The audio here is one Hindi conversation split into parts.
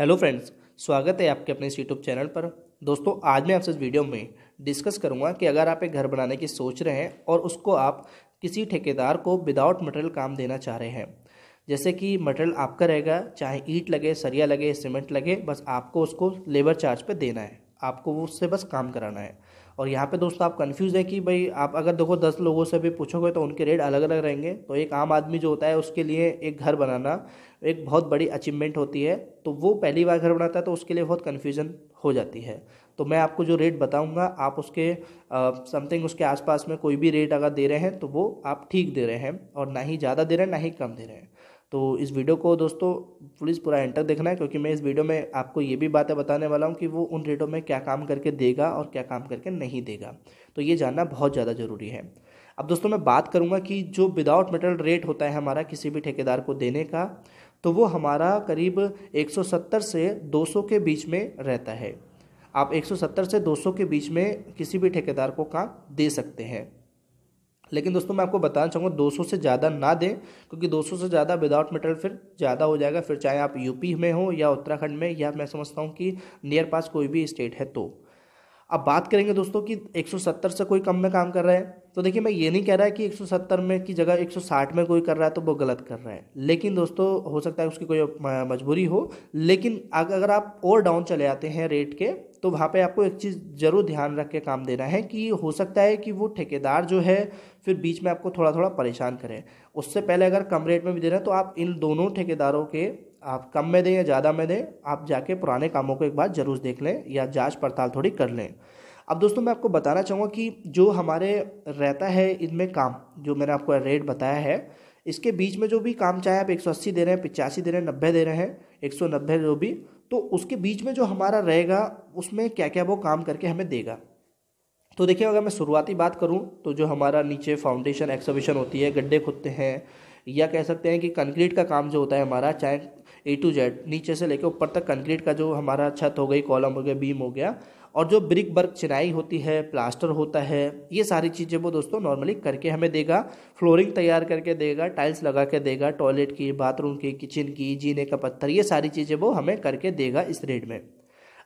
हेलो फ्रेंड्स स्वागत है आपके अपने इस यूट्यूब चैनल पर दोस्तों आज मैं आपसे इस वीडियो में डिस्कस करूंगा कि अगर आप एक घर बनाने की सोच रहे हैं और उसको आप किसी ठेकेदार को विदाउट मटेरियल काम देना चाह रहे हैं जैसे कि मटेरियल आपका रहेगा चाहे ईट लगे सरिया लगे सीमेंट लगे बस आपको उसको लेबर चार्ज पर देना है आपको उससे बस काम कराना है और यहाँ पे दोस्तों आप कंफ्यूज है कि भाई आप अगर देखो दस लोगों से भी पूछोगे तो उनके रेट अलग अलग रहेंगे तो एक आम आदमी जो होता है उसके लिए एक घर बनाना एक बहुत बड़ी अचीवमेंट होती है तो वो पहली बार घर बनाता है तो उसके लिए बहुत कन्फ्यूज़न हो जाती है तो मैं आपको जो रेट बताऊंगा आप उसके समथिंग उसके आसपास में कोई भी रेट अगर दे रहे हैं तो वो आप ठीक दे रहे हैं और ना ही ज़्यादा दे रहे हैं ना ही कम दे रहे हैं तो इस वीडियो को दोस्तों प्लीज़ पूरा एंटर देखना है क्योंकि मैं इस वीडियो में आपको ये भी बातें बताने वाला हूँ कि वो उन रेटों में क्या काम करके देगा और क्या काम करके नहीं देगा तो ये जानना बहुत ज़्यादा ज़रूरी है अब दोस्तों मैं बात करूँगा कि जो विदाउट मेटल रेट होता है हमारा किसी भी ठेकेदार को देने का तो वो हमारा करीब 170 से 200 के बीच में रहता है आप 170 से 200 के बीच में किसी भी ठेकेदार को काम दे सकते हैं लेकिन दोस्तों मैं आपको बताना चाहूँगा सौ से ज़्यादा ना दें क्योंकि सौ से ज़्यादा विदाउट मेटल फिर ज़्यादा हो जाएगा फिर चाहे आप यूपी में हो या उत्तराखंड में या मैं समझता हूँ कि नियर पास कोई भी स्टेट है तो अब बात करेंगे दोस्तों कि 170 से कोई कम में काम कर रहे हैं तो देखिए मैं ये नहीं कह रहा कि 170 में की जगह 160 में कोई कर रहा है तो वो गलत कर रहा है लेकिन दोस्तों हो सकता है उसकी कोई मजबूरी हो लेकिन अगर आप और डाउन चले जाते हैं रेट के तो वहाँ पे आपको एक चीज़ ज़रूर ध्यान रख के काम देना है कि हो सकता है कि वो ठेकेदार जो है फिर बीच में आपको थोड़ा थोड़ा परेशान करें उससे पहले अगर कम रेट में भी दे रहे हैं तो आप इन दोनों ठेकेदारों के आप कम में दें या ज़्यादा में दें आप जाके पुराने कामों को एक बार ज़रूर देख लें या जाँच पड़ताल थोड़ी कर लें अब दोस्तों मैं आपको बताना चाहूँगा कि जो हमारे रहता है इनमें काम जो मैंने आपको रेट बताया है इसके बीच में जो भी काम चाहे आप एक दे रहे हैं पिचासी दे रहे हैं नब्बे दे रहे हैं एक जो भी तो उसके बीच में जो हमारा रहेगा उसमें क्या क्या वो काम करके हमें देगा तो देखिए अगर मैं शुरुआती बात करूँ तो जो हमारा नीचे फाउंडेशन एक्सबिशन होती है गड्ढे खुदते हैं या कह सकते हैं कि कंक्रीट का काम जो होता है हमारा चाहे ए टू जेड नीचे से लेकर ऊपर तक कंक्रीट का जो हमारा छत हो गई कॉलम हो गया बीम हो गया और जो ब्रिक वर्क चिनाई होती है प्लास्टर होता है ये सारी चीज़ें वो दोस्तों नॉर्मली करके हमें देगा फ्लोरिंग तैयार करके देगा टाइल्स लगा के देगा टॉयलेट की बाथरूम की किचन की जीने का पत्थर ये सारी चीज़ें वो हमें करके देगा इस रेट में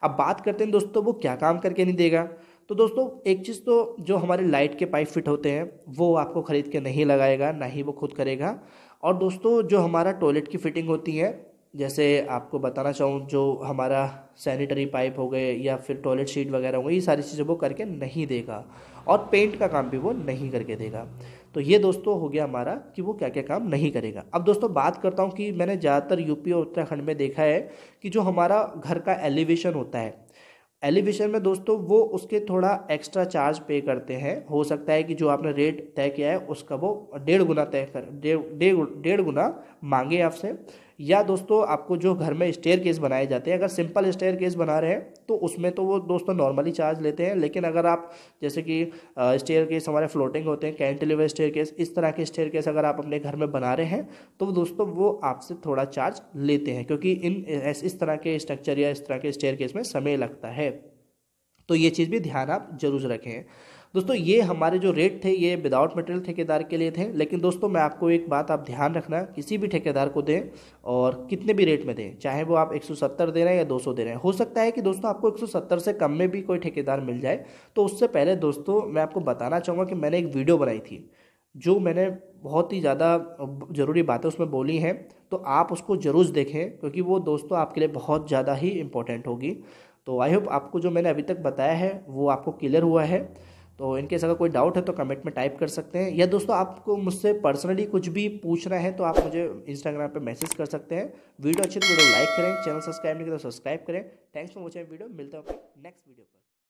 अब बात करते हैं दोस्तों वो क्या काम करके नहीं देगा तो दोस्तों एक चीज़ तो जो हमारे लाइट के पाइप फिट होते हैं वो आपको ख़रीद के नहीं लगाएगा ना ही वो खुद करेगा और दोस्तों जो हमारा टॉयलेट की फिटिंग होती है जैसे आपको बताना चाहूँ जो हमारा सैनिटरी पाइप हो गए या फिर टॉयलेट सीट वगैरह हो गई ये सारी चीज़ें वो करके नहीं देगा और पेंट का काम भी वो नहीं करके देगा तो ये दोस्तों हो गया हमारा कि वो क्या क्या काम नहीं करेगा अब दोस्तों बात करता हूँ कि मैंने ज़्यादातर यूपी और उत्तराखंड में देखा है कि जो हमारा घर का एलिवेशन होता है एलिवेशन में दोस्तों वो उसके थोड़ा एक्स्ट्रा चार्ज पे करते हैं हो सकता है कि जो आपने रेट तय किया है उसका वो डेढ़ गुना तय कर डेढ़ डेढ़ गुना मांगे आपसे या दोस्तों आपको जो घर में स्टेयर केस बनाए जाते हैं अगर सिंपल स्टेयर केस बना रहे हैं तो उसमें तो वो दोस्तों नॉर्मली चार्ज लेते हैं लेकिन अगर आप जैसे कि स्टेयर केस हमारे फ्लोटिंग होते हैं कैंटिलीवर स्टेयर केस इस तरह के स्टेयर केस अगर आप अपने घर में बना रहे हैं तो दोस्तों वो आपसे थोड़ा चार्ज लेते हैं क्योंकि इन इस तरह के स्ट्रक्चर या इस तरह के स्टेयर केस में समय लगता है तो ये चीज़ भी ध्यान आप जरूर रखें दोस्तों ये हमारे जो रेट थे ये विदाउट मटेरियल ठेकेदार के लिए थे लेकिन दोस्तों मैं आपको एक बात आप ध्यान रखना किसी भी ठेकेदार को दें और कितने भी रेट में दें चाहे वो आप 170 दे रहे हैं या 200 दे रहे हैं हो सकता है कि दोस्तों आपको 170 से कम में भी कोई ठेकेदार मिल जाए तो उससे पहले दोस्तों मैं आपको बताना चाहूँगा कि मैंने एक वीडियो बनाई थी जो मैंने बहुत ही ज़्यादा ज़रूरी बातें उसमें बोली हैं तो आप उसको ज़रूर देखें क्योंकि वो दोस्तों आपके लिए बहुत ज़्यादा ही इम्पोर्टेंट होगी तो आई होप आपको जो मैंने अभी तक बताया है वो आपको क्लियर हुआ है तो इनकेस अगर कोई डाउट है तो कमेंट में टाइप कर सकते हैं या दोस्तों आपको मुझसे पर्सनली कुछ भी पूछना है तो आप मुझे इंस्टाग्राम पर मैसेज कर सकते हैं वीडियो अच्छी तो वीडियो लाइक करें चैनल सब्सक्राइब नहीं तो करें तो सब्सक्राइब करें थैंक्स फॉर वॉचिंग वीडियो मिलता हूँ नेक्स्ट वीडियो पर